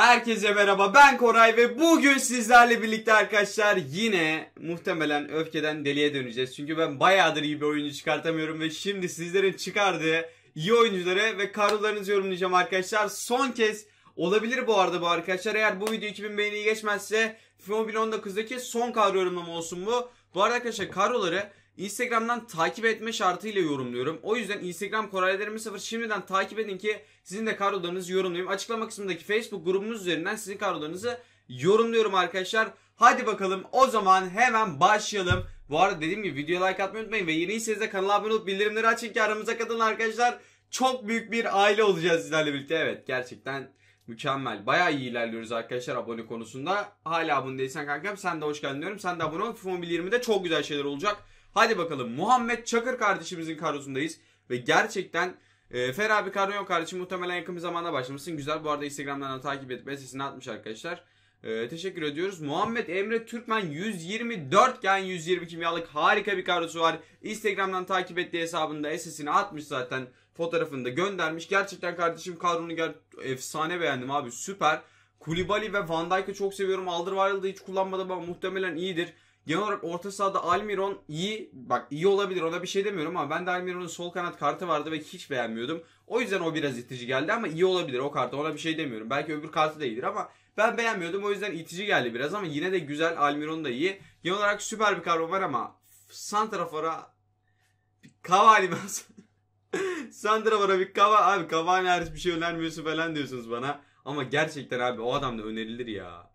Herkese merhaba ben Koray ve bugün sizlerle birlikte arkadaşlar yine muhtemelen öfkeden deliye döneceğiz. Çünkü ben bayağıdır iyi bir oyuncu çıkartamıyorum ve şimdi sizlerin çıkardığı iyi oyunculara ve kadrolarınızı yorumlayacağım arkadaşlar. Son kez olabilir bu arada bu arkadaşlar eğer bu video 2000 beğeni geçmezse FIFA 19'daki son kadro yorumlama olsun bu. Bu arada arkadaşlar kadroları Instagram'dan takip etme şartıyla yorumluyorum. O yüzden Instagram Koraylarımı sıfır şimdiden takip edin ki sizin de kadrolarınızı yorumlayayım. Açıklama kısmındaki Facebook grubumuz üzerinden sizin kadrolarınızı yorumluyorum arkadaşlar. Hadi bakalım o zaman hemen başlayalım. Bu arada dediğim gibi videoya like atmayı unutmayın ve yeni de kanala abone olup bildirimleri açın ki aramıza katılın arkadaşlar. Çok büyük bir aile olacağız sizlerle birlikte. Evet gerçekten mükemmel. Bayağı iyi ilerliyoruz arkadaşlar abone konusunda. Hala abone değilsen kankam sen de hoş geldin diyorum. Sen de abone ol. FIFA de çok güzel şeyler olacak. Hadi bakalım Muhammed Çakır kardeşimizin karosundayız. Ve gerçekten e, Ferhabi Karyon kardeşim muhtemelen yakın bir zamanda başlamışsın. Güzel bu arada Instagram'dan da takip edip sesini atmış arkadaşlar. E, teşekkür ediyoruz. Muhammed Emre Türkmen 124 gen 120 kimyalık harika bir karosu var. Instagram'dan takip ettiği hesabında sesini atmış zaten fotoğrafını da göndermiş. Gerçekten kardeşim kadronu ger efsane beğendim abi süper. Kulibali ve Van Dijk'ı çok seviyorum. Aldırweireld'ı hiç kullanmadım ama muhtemelen iyidir. Genel olarak orta sahada Almiron iyi. Bak iyi olabilir ona bir şey demiyorum ama ben de Almiron'un sol kanat kartı vardı ve hiç beğenmiyordum. O yüzden o biraz itici geldi ama iyi olabilir o kartı ona bir şey demiyorum. Belki öbür kartı da iyidir ama ben beğenmiyordum o yüzden itici geldi biraz ama yine de güzel Almiron da iyi. Genel olarak süper bir kadro var ama Santrafor'a Cavani Santrafor'a bir kava abi Cavani hariç bir şey önermiyorsun falan diyorsunuz bana. Ama gerçekten abi o adam da önerilir ya.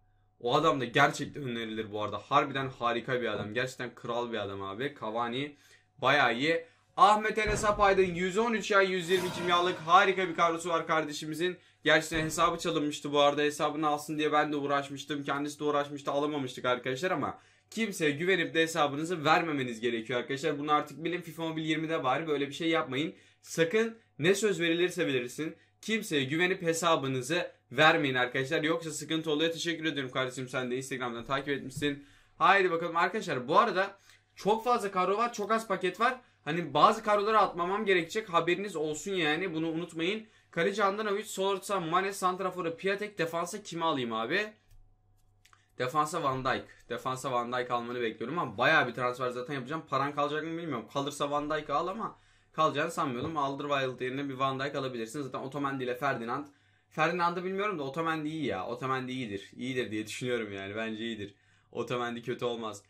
O adam da gerçekten önerilir bu arada. Harbiden harika bir adam. Gerçekten kral bir adam abi. Cavani bayağı iyi. Ahmet Enes Apaydın 113 ay 120 kimyalık harika bir kadrosu var kardeşimizin. Gerçekten hesabı çalınmıştı bu arada. Hesabını alsın diye ben de uğraşmıştım. Kendisi de uğraşmıştı. Alamamıştık arkadaşlar ama kimseye güvenip de hesabınızı vermemeniz gerekiyor arkadaşlar. Bunu artık bilin FIFA Mobile 20'de bari böyle bir şey yapmayın. Sakın ne söz verilirse verirsin Kimseye güvenip hesabınızı vermeyin arkadaşlar. Yoksa sıkıntı oluyor. Teşekkür ediyorum kardeşim sen de Instagram'dan takip etmişsin. Haydi bakalım arkadaşlar. Bu arada çok fazla kadro var. Çok az paket var. Hani bazı karoları atmamam gerekecek. Haberiniz olsun yani. Bunu unutmayın. Kaleci Andanovic, Solorca, Mane, Santrafor'a, Piatek defansa kimi alayım abi? Defansa Van Dijk. Defansa Van Dijk almanı bekliyorum ama baya bir transfer zaten yapacağım. Paran kalacak mı bilmiyorum. Kalırsa Van Dijk al ama kalacağını sanmıyorum. Alderweireld yerine bir Van Dijk alabilirsiniz. Zaten Otamendi ile Ferdinand. Ferdinand'ı bilmiyorum da Otamendi iyi ya. Otamendi iyidir. İyidir diye düşünüyorum yani. Bence iyidir. Otamendi kötü olmaz.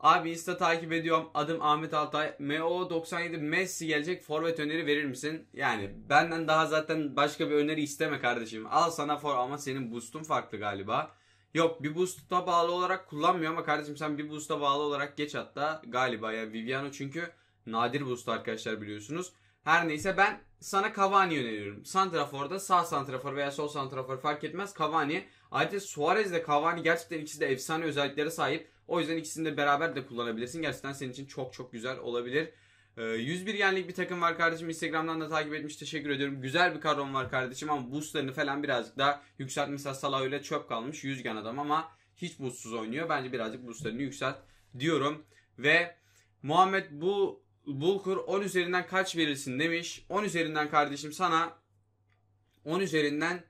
Abi Insta takip ediyorum. Adım Ahmet Altay. MO97 Messi gelecek. Forvet öneri verir misin? Yani benden daha zaten başka bir öneri isteme kardeşim. Al sana for ama senin boost'un farklı galiba. Yok bir boost'a bağlı olarak kullanmıyor ama kardeşim sen bir boost'a bağlı olarak geç hatta galiba ya Viviano çünkü Nadir Bust'u arkadaşlar biliyorsunuz. Her neyse ben sana Cavani öneriyorum. Santrafor'da sağ santrafor veya sol santrafor fark etmez Cavani. Ayrıca Suarez ile Cavani gerçekten ikisi de efsane özelliklere sahip. O yüzden ikisini de beraber de kullanabilirsin. Gerçekten senin için çok çok güzel olabilir. 101 ee, yenlik bir takım var kardeşim. Instagram'dan da takip etmiş. Teşekkür ediyorum. Güzel bir kadron var kardeşim ama boostlarını falan birazcık daha yükselt. Mesela Salah öyle çöp kalmış. Yüzgen adam ama hiç boostsuz oynuyor. Bence birazcık boostlarını yükselt diyorum. Ve Muhammed bu Bulkur 10 üzerinden kaç verirsin demiş. 10 üzerinden kardeşim sana 10 üzerinden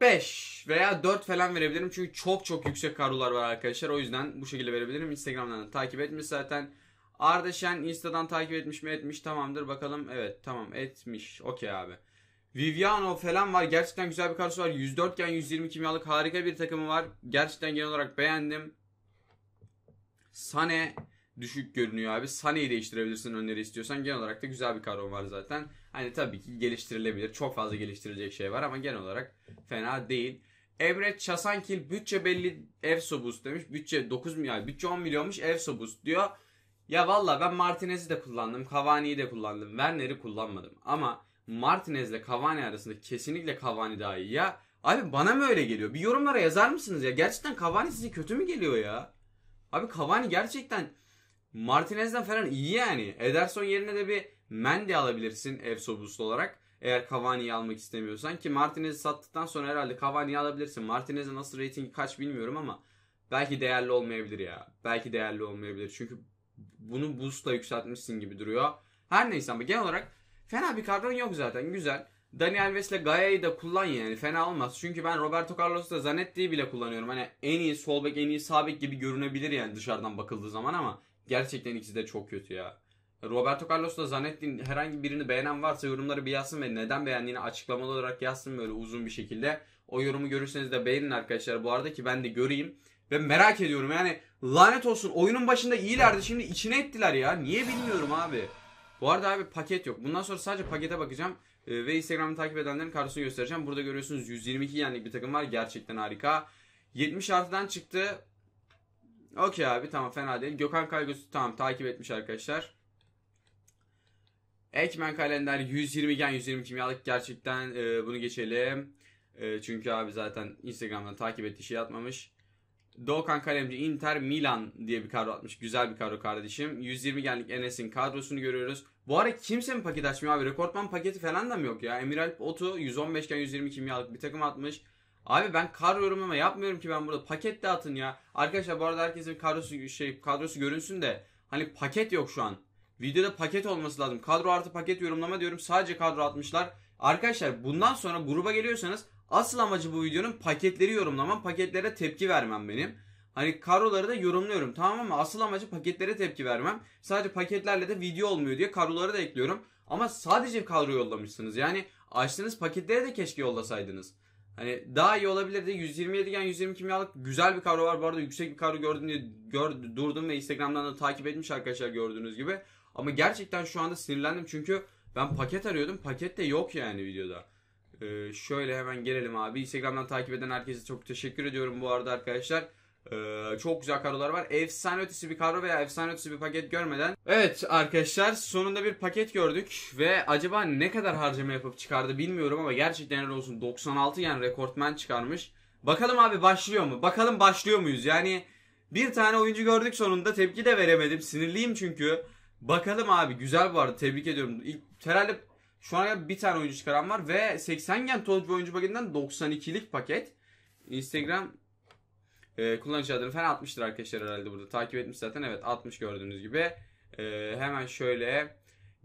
5 veya 4 falan verebilirim. Çünkü çok çok yüksek karolar var arkadaşlar. O yüzden bu şekilde verebilirim. Instagram'dan da takip etmiş zaten. Arda Şen Insta'dan takip etmiş mi etmiş tamamdır bakalım. Evet tamam etmiş. Okey abi. Viviano falan var. Gerçekten güzel bir karısı var. 104 iken 120 kimyalık harika bir takımı var. Gerçekten genel olarak beğendim. Sane düşük görünüyor abi. Saniyi değiştirebilirsin önleri istiyorsan. Genel olarak da güzel bir kadron var zaten. Hani tabii ki geliştirilebilir. Çok fazla geliştirilecek şey var ama genel olarak fena değil. Emre Çasankil bütçe belli ev sobus demiş. Bütçe 9 milyon, bütçe 10 milyonmuş ev sobus diyor. Ya valla ben Martinez'i de kullandım, Cavani'yi de kullandım, Werner'i kullanmadım. Ama Martinez'le Cavani arasında kesinlikle Cavani daha iyi ya. Abi bana mı öyle geliyor? Bir yorumlara yazar mısınız ya? Gerçekten Cavani size kötü mü geliyor ya? Abi Cavani gerçekten Martinez'den falan iyi yani. Ederson yerine de bir Mendy alabilirsin ev Efsobuslu olarak. Eğer Cavani'yi almak istemiyorsan ki Martinez'i sattıktan sonra herhalde Cavani'yi alabilirsin. Martinez'in nasıl reytingi kaç bilmiyorum ama belki değerli olmayabilir ya. Belki değerli olmayabilir. Çünkü bunu boostla yükseltmişsin gibi duruyor. Her neyse ama genel olarak fena bir kadron yok zaten. Güzel. Daniel Vesle Gaya'yı da kullan yani. Fena olmaz. Çünkü ben Roberto Carlos'u da Zanetti'yi bile kullanıyorum. Hani en iyi sol bek, en iyi sağ bek gibi görünebilir yani dışarıdan bakıldığı zaman ama Gerçekten ikisi de çok kötü ya. Roberto Carlos da Zanetti'nin herhangi birini beğenen varsa yorumları bir yazsın ve neden beğendiğini açıklamalı olarak yazsın böyle uzun bir şekilde. O yorumu görürseniz de beğenin arkadaşlar bu arada ki ben de göreyim. Ve merak ediyorum yani lanet olsun oyunun başında iyilerdi şimdi içine ettiler ya. Niye bilmiyorum abi. Bu arada abi paket yok. Bundan sonra sadece pakete bakacağım. Ee, ve Instagram'ı takip edenlerin karşısını göstereceğim. Burada görüyorsunuz 122 yenlik bir takım var. Gerçekten harika. 70 artıdan çıktı. Okey abi tamam fena değil. Gökhan Kaygöz tamam takip etmiş arkadaşlar. Ekmen kalender 120 gen 120 kimyalık gerçekten e, bunu geçelim. E, çünkü abi zaten Instagram'dan takip ettiği şey atmamış. Doğukan Kalemci Inter Milan diye bir kadro atmış. Güzel bir kadro kardeşim. 120 genlik Enes'in kadrosunu görüyoruz. Bu ara kimse mi paket açmıyor abi? Rekortman paketi falan da mı yok ya? Emir Alp Otu 115 gen 120 kimyalık bir takım atmış. Abi ben kar yorumlama yapmıyorum ki ben burada. Paket dağıtın ya. Arkadaşlar bu arada herkesin kadrosu şey kadrosu görünsün de hani paket yok şu an. Videoda paket olması lazım. Kadro artı paket yorumlama diyorum. Sadece kadro atmışlar. Arkadaşlar bundan sonra gruba geliyorsanız asıl amacı bu videonun paketleri yorumlamam, paketlere tepki vermem benim. Hani karoları da yorumluyorum tamam mı? Asıl amacı paketlere tepki vermem. Sadece paketlerle de video olmuyor diye karoları da ekliyorum. Ama sadece kadro yollamışsınız. Yani açtığınız paketlere de keşke yollasaydınız. Hani daha iyi olabilirdi. 127 gen 120 kimyalık güzel bir kadro var. Bu arada yüksek bir kadro gördüm diye gördüm, durdum ve Instagram'dan da takip etmiş arkadaşlar gördüğünüz gibi. Ama gerçekten şu anda sinirlendim çünkü ben paket arıyordum. Paket de yok yani videoda. Ee, şöyle hemen gelelim abi. Instagram'dan takip eden herkese çok teşekkür ediyorum bu arada arkadaşlar. Ee, çok güzel kadrolar var. Efsane ötesi bir kadro veya efsane ötesi bir paket görmeden. Evet arkadaşlar sonunda bir paket gördük ve acaba ne kadar harcama yapıp çıkardı bilmiyorum ama gerçekten öyle olsun. 96 yani rekortmen çıkarmış. Bakalım abi başlıyor mu? Bakalım başlıyor muyuz? Yani bir tane oyuncu gördük sonunda tepki de veremedim. Sinirliyim çünkü. Bakalım abi güzel vardı tebrik ediyorum. İlk, herhalde şu an bir tane oyuncu çıkaran var ve 80 gen Tolga oyuncu paketinden 92'lik paket. Instagram e, kullanıcı adını falan atmıştır arkadaşlar herhalde burada. Takip etmiş zaten. Evet 60 gördüğünüz gibi. E, hemen şöyle.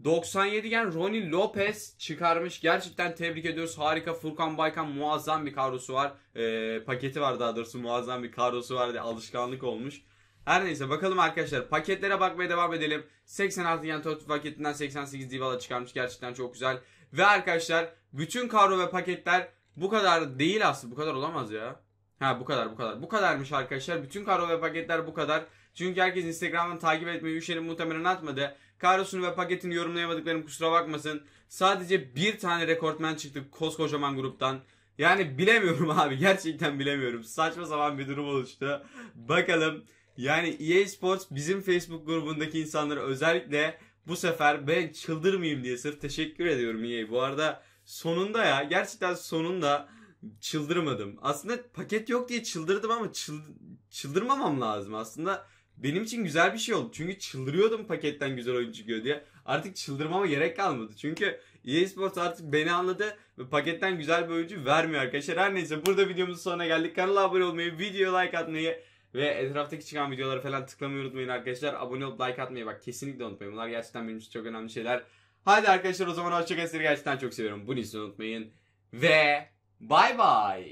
97 gen Ronnie Lopez çıkarmış. Gerçekten tebrik ediyoruz. Harika. Furkan Baykan muazzam bir kadrosu var. E, paketi var daha doğrusu muazzam bir kadrosu var diye alışkanlık olmuş. Her neyse bakalım arkadaşlar. Paketlere bakmaya devam edelim. 86 yani Totti paketinden 88 Dybala çıkarmış. Gerçekten çok güzel. Ve arkadaşlar bütün kadro ve paketler bu kadar değil aslında. Bu kadar olamaz ya. Ha bu kadar bu kadar. Bu kadarmış arkadaşlar. Bütün karo ve paketler bu kadar. Çünkü herkes Instagram'dan takip etmeyi üşenip muhtemelen atmadı. Karosunu ve paketini yorumlayamadıklarım kusura bakmasın. Sadece bir tane rekortmen çıktı koskocaman gruptan. Yani bilemiyorum abi gerçekten bilemiyorum. Saçma sapan bir durum oluştu. Bakalım yani EA Sports bizim Facebook grubundaki insanları özellikle bu sefer ben çıldırmayayım diye sırf teşekkür ediyorum EA. Bu arada sonunda ya gerçekten sonunda çıldırmadım. Aslında paket yok diye çıldırdım ama çıldır, çıldırmamam lazım aslında. Benim için güzel bir şey oldu. Çünkü çıldırıyordum paketten güzel oyuncu çıkıyor diye. Artık çıldırmama gerek kalmadı. Çünkü EA Sports artık beni anladı ve paketten güzel bir oyuncu vermiyor arkadaşlar. Her neyse burada videomuzun sonuna geldik. Kanala abone olmayı, video like atmayı ve etraftaki çıkan videoları falan tıklamayı unutmayın arkadaşlar. Abone olup like atmayı bak kesinlikle unutmayın. Bunlar gerçekten benim için çok önemli şeyler. Haydi arkadaşlar o zaman hoşçakalın. Sizi gerçekten çok seviyorum. Bunu hiç unutmayın. Ve Bye bye.